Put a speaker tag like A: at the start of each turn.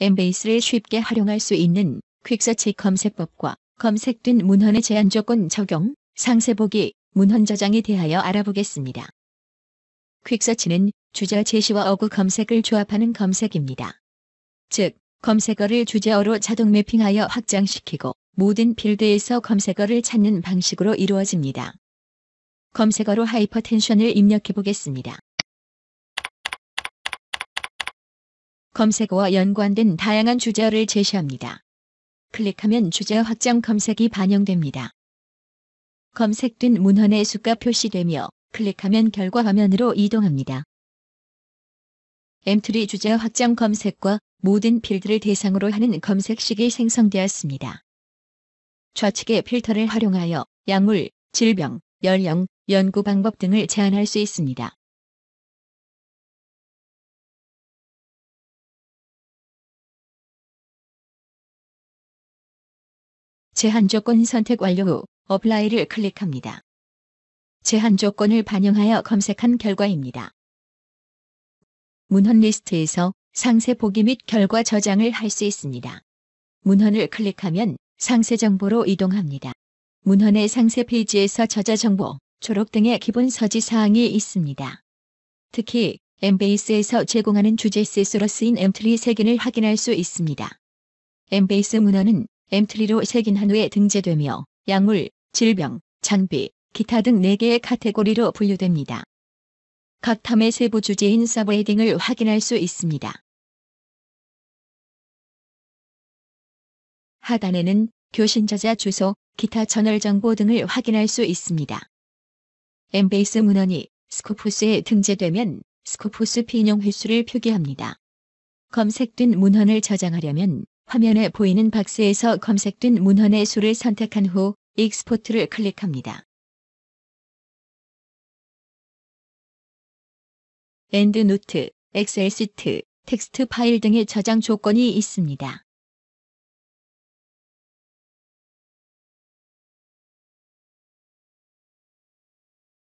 A: 엠베이스를 쉽게 활용할 수 있는 퀵서치 검색법과 검색된 문헌의 제한 조건 적용, 상세 보기, 문헌 저장에 대하여 알아보겠습니다. 퀵서치는 주제 제시와 어구 검색을 조합하는 검색입니다. 즉, 검색어를 주제어로 자동 매핑하여 확장시키고 모든 필드에서 검색어를 찾는 방식으로 이루어집니다. 검색어로 하이퍼텐션을 입력해 보겠습니다. 검색어와 연관된 다양한 주제어를 제시합니다. 클릭하면 주제어 확장 검색이 반영됩니다. 검색된 문헌의 수가 표시되며 클릭하면 결과 화면으로 이동합니다. M3 주제어 확장 검색과 모든 필드를 대상으로 하는 검색식이 생성되었습니다. 좌측의 필터를 활용하여 약물, 질병, 연령, 연구 방법 등을 제한할 수
B: 있습니다. 제한 조건
A: 선택 완료 후 어플라이를 클릭합니다. 제한 조건을 반영하여 검색한 결과입니다. 문헌 리스트에서 상세 보기 및 결과 저장을 할 수 있습니다. 문헌을 클릭하면 상세 정보로 이동합니다. 문헌의 상세 페이지에서 저자 정보, 초록 등의 기본 서지 사항이 있습니다. 특히 엠베이스에서 제공하는 주제 세스로 쓰인 엠트리 색인을 확인할 수 있습니다. 엠베이스 문헌은 엠트리로 색긴한 후에 등재되며 약물, 질병, 장비, 기타 등 4개의 카테고리로 분류됩니다. 각 탐의 세부 주제인 서브헤딩을 확인할 수 있습니다.
B: 하단에는 교신 자자 주소,
A: 기타 전월 정보 등을 확인할 수 있습니다. 엠베이스 문헌이 스코포스에 등재되면 스코포스 피인용 횟수를 표기합니다. 검색된 문헌을 저장하려면 화면에 보이는 박스에서 검색된 문헌의 수를 선택한 후 익스포트를 클릭합니다.
B: 엔드노트, 엑셀 시트, 텍스트 파일 등의 저장 조건이 있습니다.